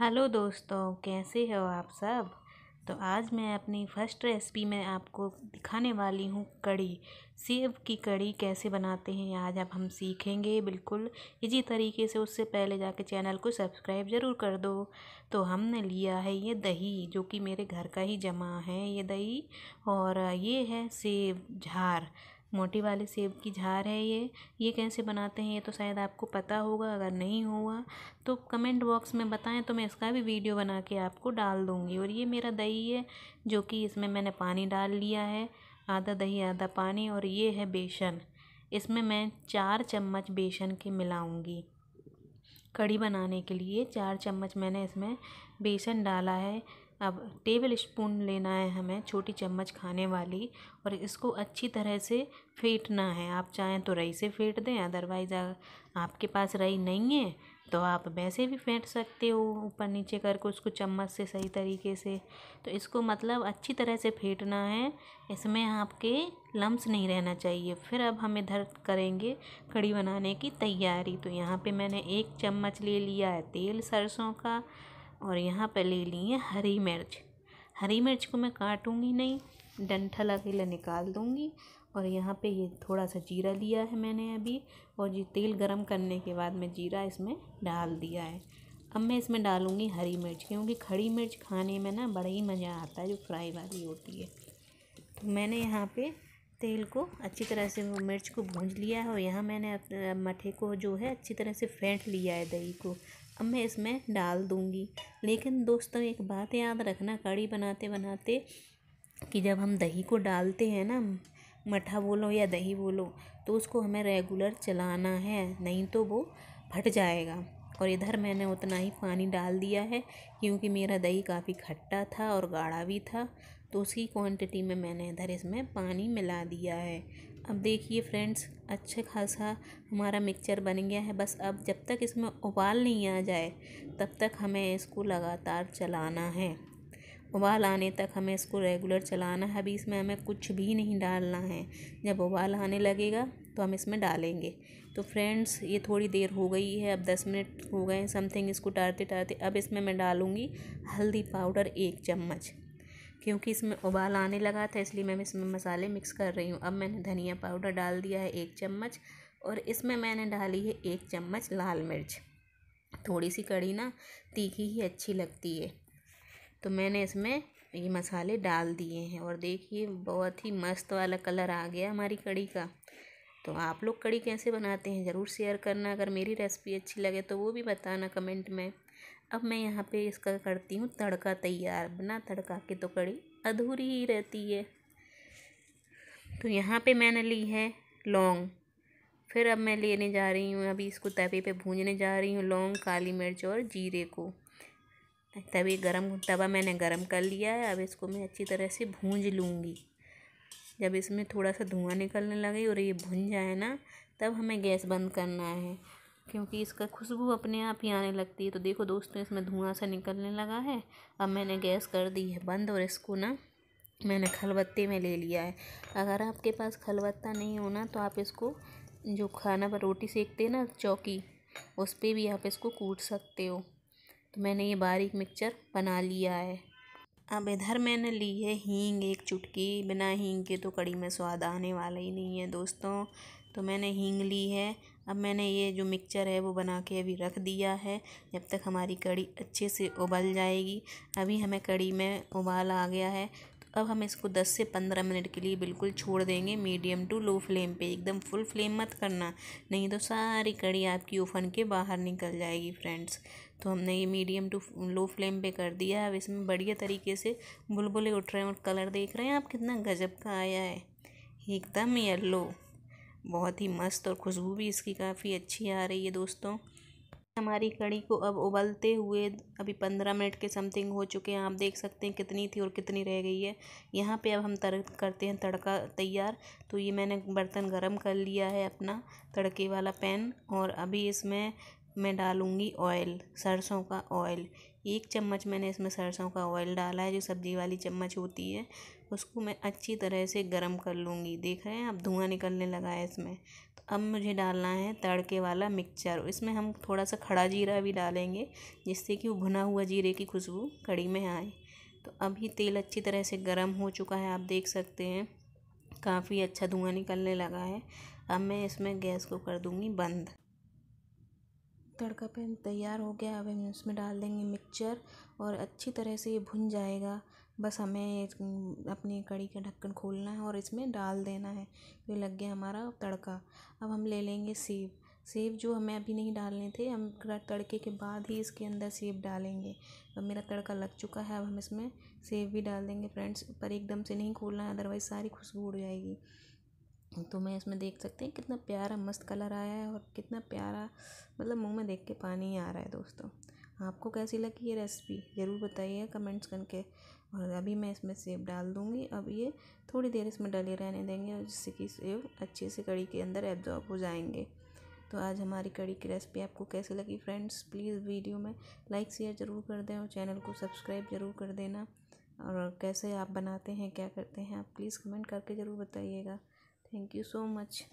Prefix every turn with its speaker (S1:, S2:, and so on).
S1: hello दोस्तों कैसे हो आप सब तो आज मैं अपनी फ़र्स्ट रेसिपी में आपको दिखाने वाली हूँ कड़ी सेब की कड़ी कैसे बनाते हैं आज आप हम सीखेंगे बिल्कुल इसी तरीके से उससे पहले जाके चैनल को सब्सक्राइब ज़रूर कर दो तो हमने लिया है ये दही जो कि मेरे घर का ही जमा है ये दही और ये है सेब झार मोटी वाले सेब की झार है ये ये कैसे बनाते हैं ये तो शायद आपको पता होगा अगर नहीं हुआ तो कमेंट बॉक्स में बताएं तो मैं इसका भी वीडियो बना के आपको डाल दूँगी और ये मेरा दही है जो कि इसमें मैंने पानी डाल लिया है आधा दही आधा पानी और ये है बेसन इसमें मैं चार चम्मच बेसन के मिलाऊँगी कड़ी बनाने के लिए चार चम्मच मैंने इसमें बेसन डाला है अब टेबल स्पून लेना है हमें छोटी चम्मच खाने वाली और इसको अच्छी तरह से फेंटना है आप चाहें तो रई से फेंट दें अदरवाइज़ आपके पास रई नहीं है तो आप वैसे भी फेंट सकते हो ऊपर नीचे करके उसको चम्मच से सही तरीके से तो इसको मतलब अच्छी तरह से फेंटना है इसमें आपके लम्स नहीं रहना चाहिए फिर अब हम इधर करेंगे कड़ी बनाने की तैयारी तो यहाँ पे मैंने एक चम्मच ले लिया है तेल सरसों का और यहाँ पर ले ली है हरी मिर्च हरी मिर्च को मैं काटूँगी नहीं डंठल अकेला निकाल दूँगी और यहाँ पे ये थोड़ा सा जीरा लिया है मैंने अभी और ये तेल गरम करने के बाद मैं जीरा इसमें डाल दिया है अब मैं इसमें डालूँगी हरी मिर्च क्योंकि खड़ी मिर्च खाने में ना बड़ा ही मज़ा आता है जो फ्राई वाली होती है तो मैंने यहाँ पे तेल को अच्छी तरह से वो मिर्च को भूंज लिया है और यहाँ मैंने मठे को जो है अच्छी तरह से फेंट लिया है दही को अब मैं इसमें डाल दूँगी लेकिन दोस्तों एक बात याद रखना कड़ी बनाते बनाते कि जब हम दही को डालते हैं ना मठा बोलो या दही बोलो तो उसको हमें रेगुलर चलाना है नहीं तो वो फट जाएगा और इधर मैंने उतना ही पानी डाल दिया है क्योंकि मेरा दही काफ़ी खट्टा था और गाढ़ा भी था तो उसी क्वांटिटी में मैंने इधर इसमें पानी मिला दिया है अब देखिए फ्रेंड्स अच्छा खासा हमारा मिक्सचर बन गया है बस अब जब तक इसमें उबाल नहीं आ जाए तब तक हमें इसको लगातार चलाना है उबाल आने तक हमें इसको रेगुलर चलाना है अभी इसमें हमें कुछ भी नहीं डालना है जब उबाल आने लगेगा तो हम इसमें डालेंगे तो फ्रेंड्स ये थोड़ी देर हो गई है अब दस मिनट हो गए समथिंग इसको टारते टारते अब इसमें मैं डालूँगी हल्दी पाउडर एक चम्मच क्योंकि इसमें उबाल आने लगा था इसलिए मैं इसमें मसाले मिक्स कर रही हूँ अब मैंने धनिया पाउडर डाल दिया है एक चम्मच और इसमें मैंने डाली है एक चम्मच लाल मिर्च थोड़ी सी कड़ी ना तीखी ही अच्छी लगती है तो मैंने इसमें ये मसाले डाल दिए हैं और देखिए बहुत ही मस्त वाला कलर आ गया हमारी कड़ी का तो आप लोग कड़ी कैसे बनाते हैं ज़रूर शेयर करना अगर मेरी रेसिपी अच्छी लगे तो वो भी बताना कमेंट में अब मैं यहाँ पे इसका करती हूँ तड़का तैयार बना तड़का की तो कड़ी अधूरी ही रहती है तो यहाँ पे मैंने ली है लौंग फिर अब मैं लेने जा रही हूँ अभी इसको तवे पे भूनने जा रही हूँ लौंग काली मिर्च और जीरे को तवे गरम तवा मैंने गरम कर लिया है अब इसको मैं अच्छी तरह से भूंज लूँगी जब इसमें थोड़ा सा धुआँ निकलने लगे और ये भुन जाए ना तब हमें गैस बंद करना है क्योंकि इसका खुशबू अपने आप ही आने लगती है तो देखो दोस्तों इसमें धुआं सा निकलने लगा है अब मैंने गैस कर दी है बंद और इसको ना मैंने खलबत्ते में ले लिया है अगर आपके पास खलबत्ता नहीं होना तो आप इसको जो खाना पर रोटी सेकते हैं ना चौकी उस पर भी आप इसको कूट सकते हो तो मैंने ये बारीक मिक्सचर बना लिया है अब इधर मैंने ली है हींग एक चुटकी बिना हींग के तो कड़ी में स्वाद आने वाला ही नहीं है दोस्तों तो मैंने हींग ली है अब मैंने ये जो मिक्सचर है वो बना के अभी रख दिया है जब तक हमारी कड़ी अच्छे से उबल जाएगी अभी हमें कड़ी में उबाल आ गया है तो अब हम इसको 10 से 15 मिनट के लिए बिल्कुल छोड़ देंगे मीडियम टू लो फ्लेम पे एकदम फुल फ्लेम मत करना नहीं तो सारी कड़ी आपकी ओवन के बाहर निकल जाएगी फ्रेंड्स तो हमने ये मीडियम टू लो फ्लेम पे कर दिया है अब इसमें बढ़िया तरीके से बुलबुले उठ रहे हैं और कलर देख रहे हैं आप कितना गजब का आया है एकदम येल्लो बहुत ही मस्त और खुशबू भी इसकी काफ़ी अच्छी आ रही है दोस्तों हमारी कड़ी को अब उबलते हुए अभी पंद्रह मिनट के समथिंग हो चुके हैं आप देख सकते हैं कितनी थी और कितनी रह गई है यहाँ पे अब हम तर करते हैं तड़का तैयार तो ये मैंने बर्तन गरम कर लिया है अपना तड़के वाला पैन और अभी इसमें मैं डालूँगी ऑयल सरसों का ऑयल एक चम्मच मैंने इसमें सरसों का ऑयल डाला है जो सब्ज़ी वाली चम्मच होती है उसको मैं अच्छी तरह से गर्म कर लूँगी देख रहे हैं अब धुआँ निकलने लगा है इसमें तो अब मुझे डालना है तड़के वाला मिक्सचर इसमें हम थोड़ा सा खड़ा जीरा भी डालेंगे जिससे कि वो भुना हुआ जीरे की खुशबू कड़ी में आए तो अभी तेल अच्छी तरह से गर्म हो चुका है आप देख सकते हैं काफ़ी अच्छा धुआँ निकलने लगा है अब मैं इसमें गैस को कर दूँगी बंद तड़का पैन तैयार हो गया अब हम उसमें डाल देंगे मिक्सचर और अच्छी तरह से ये भुन जाएगा बस हमें हम्म, अपनी कड़ी का ढक्कन खोलना है और इसमें डाल देना है ये लग गया हमारा तड़का अब हम ले लेंगे सेब सेब जो हमें अभी नहीं डालने थे हम तड़के के बाद ही इसके अंदर सेब डालेंगे अब मेरा तड़का लग चुका है अब हम इसमें सेब भी डाल देंगे फ्रेंड्स पर एकदम से नहीं खोलना है अदरवाइज़ सारी खुशबू उड़ जाएगी तो मैं इसमें देख सकते हैं कितना प्यारा मस्त कलर आया है और कितना प्यारा मतलब मुंह में देख के पानी ही आ रहा है दोस्तों आपको कैसी लगी ये रेसिपी ज़रूर बताइए कमेंट्स करके और अभी मैं इसमें सेब डाल दूँगी अब ये थोड़ी देर इसमें डले रहने देंगे और जिससे कि सेब अच्छे से कड़ी के अंदर एब्जॉर्ब हो जाएंगे तो आज हमारी कड़ी की रेसिपी आपको कैसी लगी फ्रेंड्स प्लीज़ वीडियो में लाइक शेयर ज़रूर कर दें और चैनल को सब्सक्राइब ज़रूर कर देना और कैसे आप बनाते हैं क्या करते हैं आप प्लीज़ कमेंट करके ज़रूर बताइएगा thank you so much